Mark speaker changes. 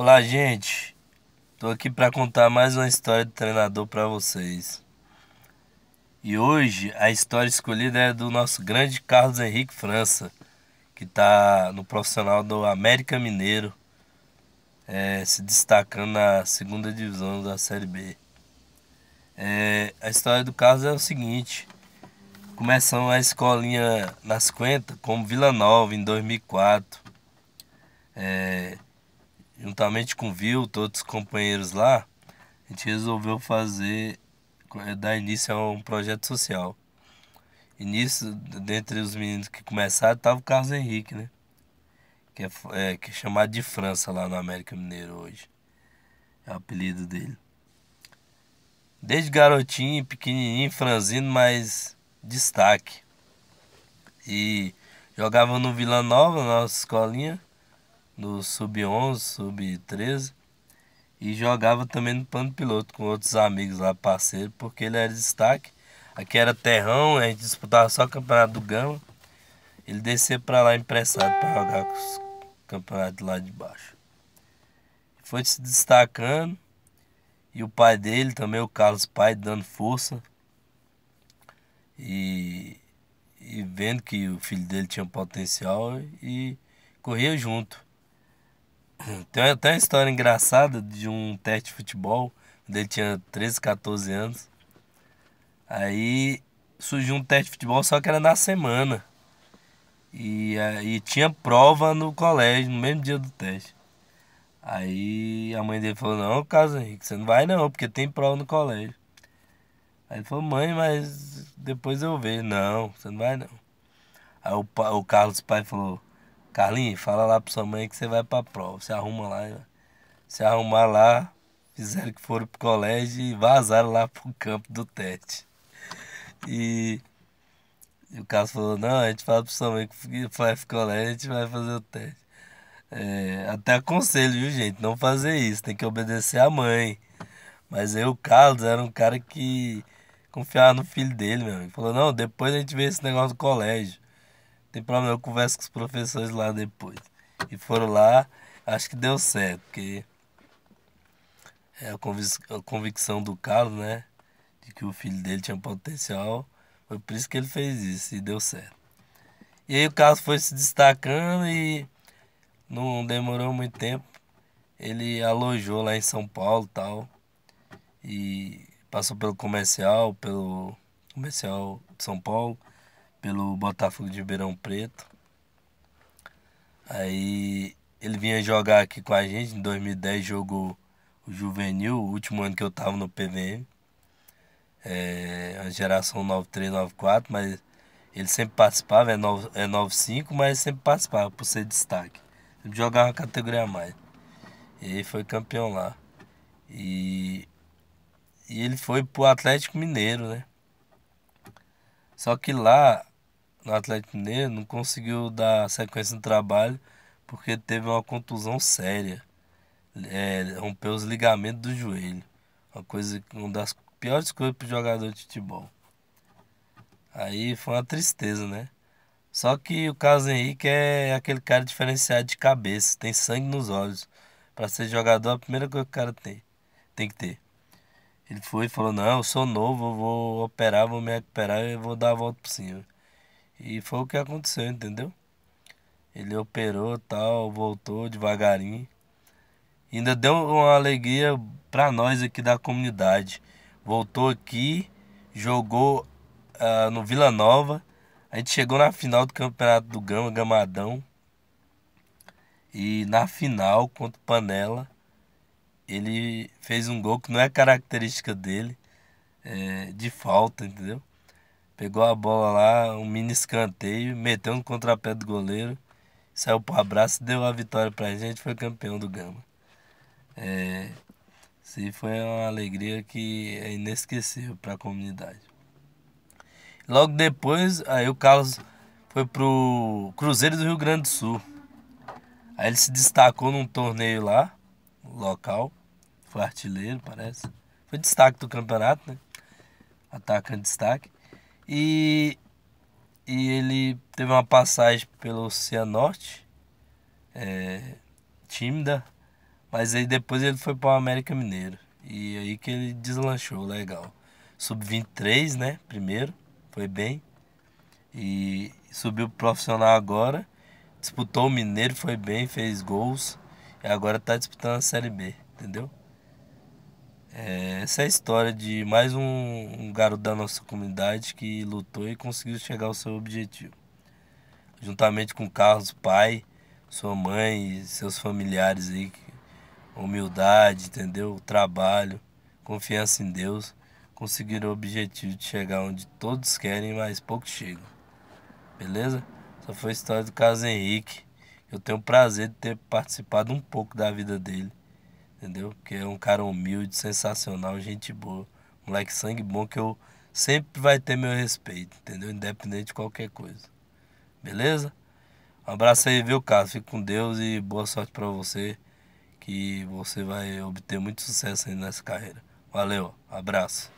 Speaker 1: Olá, gente. Tô aqui para contar mais uma história de treinador para vocês. E hoje a história escolhida é do nosso grande Carlos Henrique França, que está no profissional do América Mineiro, é, se destacando na segunda divisão da Série B. É, a história do Carlos é o seguinte: começamos a escolinha nas 50 como Vila Nova em 2004. É, juntamente com o Vil, todos os companheiros lá, a gente resolveu fazer, eh, dar início a um projeto social. E nisso, dentre os meninos que começaram, estava o Carlos Henrique, né? Que é, é, que é chamado de França lá na América Mineira hoje. É o apelido dele. Desde garotinho, pequenininho, franzino, mas destaque. E jogava no Vila Nova, na nossa escolinha no Sub-11, Sub-13 e jogava também no pano piloto com outros amigos lá, parceiro, porque ele era destaque. Aqui era terrão, a gente disputava só o campeonato do Gama. Ele descia para lá emprestado para jogar com os campeonatos lá de baixo. Foi se destacando e o pai dele também, o Carlos Pai, dando força. E, e vendo que o filho dele tinha potencial e corria junto. Tem até uma história engraçada de um teste de futebol, quando ele tinha 13, 14 anos. Aí surgiu um teste de futebol, só que era na semana. E, aí eh, tinha prova no colégio, no mesmo dia do teste. Aí a mãe dele falou, não, Carlos Henrique, você não vai não, porque tem prova no colégio. Aí ele falou, mãe, mas depois eu vejo. Não, você não vai não. Aí o, o Carlos pai falou, Carlinhos, fala lá pra sua mãe que você vai pra prova. Se arruma lá. Né? Se arrumar lá, fizeram que foram pro colégio e vazaram lá pro campo do teste. E, e o Carlos falou, não, a gente fala pro sua mãe que vai pro colégio, a gente vai fazer o teste. É, até aconselho, viu, gente? Não fazer isso, tem que obedecer a mãe. Mas eu, o Carlos, era um cara que confiava no filho dele, meu amigo. Falou, não, depois a gente vê esse negócio do colégio. Tem problema, eu converso com os professores lá depois. E foram lá, acho que deu certo, porque é a, convic a convicção do Carlos, né? De que o filho dele tinha potencial. Foi por isso que ele fez isso e deu certo. E aí o Carlos foi se destacando e não demorou muito tempo. Ele alojou lá em São Paulo e tal. E passou pelo comercial, pelo comercial de São Paulo pelo Botafogo de Ribeirão Preto. Aí ele vinha jogar aqui com a gente, em 2010 jogou o Juvenil, o último ano que eu tava no PVM. É, a geração 9394, mas ele sempre participava, é, 9, é 95, mas sempre participava por ser destaque. Sempre jogava uma categoria a mais. E foi campeão lá. E, e ele foi pro Atlético Mineiro, né? Só que lá no Atlético Mineiro, não conseguiu dar sequência no trabalho porque teve uma contusão séria. É, rompeu os ligamentos do joelho. Uma coisa, uma das piores coisas para jogador de futebol. Aí foi uma tristeza, né? Só que o Carlos Henrique é aquele cara diferenciado de cabeça, tem sangue nos olhos. Para ser jogador, a primeira coisa que o cara tem, tem que ter. Ele foi e falou: Não, eu sou novo, eu vou operar, vou me recuperar e vou dar a volta por cima. E foi o que aconteceu, entendeu? Ele operou tal, voltou devagarinho. Ainda deu uma alegria para nós aqui da comunidade. Voltou aqui, jogou uh, no Vila Nova. A gente chegou na final do campeonato do Gama, Gamadão. E na final, contra o Panela, ele fez um gol que não é característica dele, é, de falta, entendeu? Pegou a bola lá, um mini escanteio, meteu no contrapé do goleiro, saiu pro abraço, deu a vitória pra gente, foi campeão do Gama. É, se foi uma alegria que é inesquecível para a comunidade. Logo depois, aí o Carlos foi pro Cruzeiro do Rio Grande do Sul. Aí ele se destacou num torneio lá, local. Foi artilheiro, parece. Foi destaque do campeonato, né? Atacante destaque. E, e ele teve uma passagem pelo Cianorte, é, tímida, mas aí depois ele foi para o América Mineiro. E aí que ele deslanchou, legal. Sub-23, né? Primeiro, foi bem. E subiu profissional agora. Disputou o Mineiro, foi bem, fez gols. E agora tá disputando a Série B, entendeu? É, essa é a história de mais um, um, garoto da nossa comunidade que lutou e conseguiu chegar ao seu objetivo. Juntamente com Carlos, pai, sua mãe e seus familiares aí. Humildade, entendeu? Trabalho, confiança em Deus. Conseguiram o objetivo de chegar onde todos querem, mas poucos chegam. Beleza? Essa foi a história do Carlos Henrique. Eu tenho o prazer de ter participado um pouco da vida dele entendeu? Porque é um cara humilde, sensacional, gente boa. Moleque sangue bom que eu sempre vai ter meu respeito, entendeu? Independente de qualquer coisa. Beleza? Um abraço aí, viu, Carlos? Fique com Deus e boa sorte para você. Que você vai obter muito sucesso aí nessa carreira. Valeu, abraço.